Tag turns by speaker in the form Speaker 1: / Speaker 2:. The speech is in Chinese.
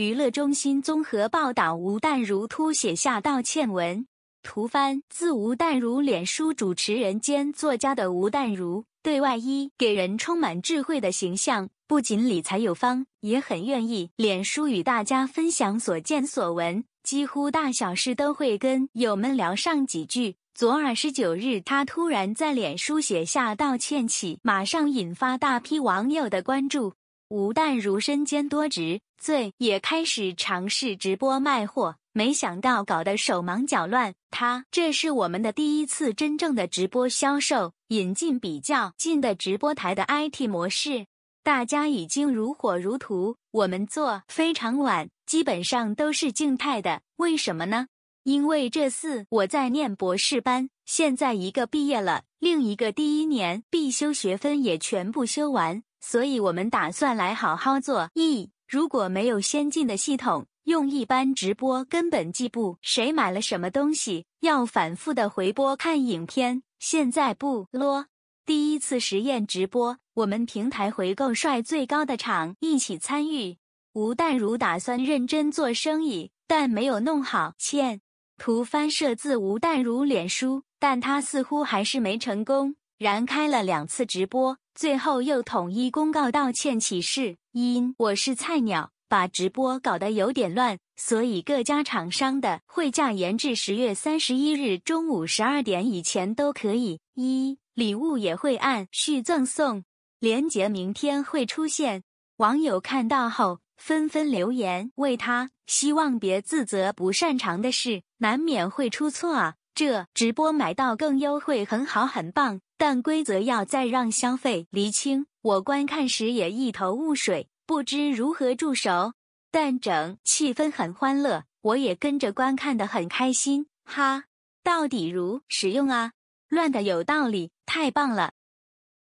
Speaker 1: 娱乐中心综合报道：吴淡如突写下道歉文。图翻自吴淡如脸书，主持人兼作家的吴淡如，对外一给人充满智慧的形象，不仅理财有方，也很愿意脸书与大家分享所见所闻，几乎大小事都会跟友们聊上几句。昨二十九日，他突然在脸书写下道歉起，马上引发大批网友的关注。吴旦如身兼多职，最也开始尝试直播卖货，没想到搞得手忙脚乱。他这是我们的第一次真正的直播销售，引进比较近的直播台的 IT 模式，大家已经如火如荼。我们做非常晚，基本上都是静态的。为什么呢？因为这四我在念博士班，现在一个毕业了，另一个第一年必修学分也全部修完。所以，我们打算来好好做。一如果没有先进的系统，用一般直播根本记不谁买了什么东西，要反复的回播看影片。现在不咯。第一次实验直播，我们平台回购率最高的厂一起参与。吴淡如打算认真做生意，但没有弄好，欠。图翻摄自吴淡如脸书，但他似乎还是没成功。然开了两次直播，最后又统一公告道歉启事：因我是菜鸟，把直播搞得有点乱，所以各家厂商的会价延至十月三十一日中午十二点以前都可以。一礼物也会按序赠送，连接明天会出现。网友看到后纷纷留言为他，希望别自责，不擅长的事难免会出错啊。这直播买到更优惠，很好，很棒。但规则要再让消费厘清，我观看时也一头雾水，不知如何住手。但整气氛很欢乐，我也跟着观看的很开心，哈！到底如使用啊？乱的有道理，太棒了。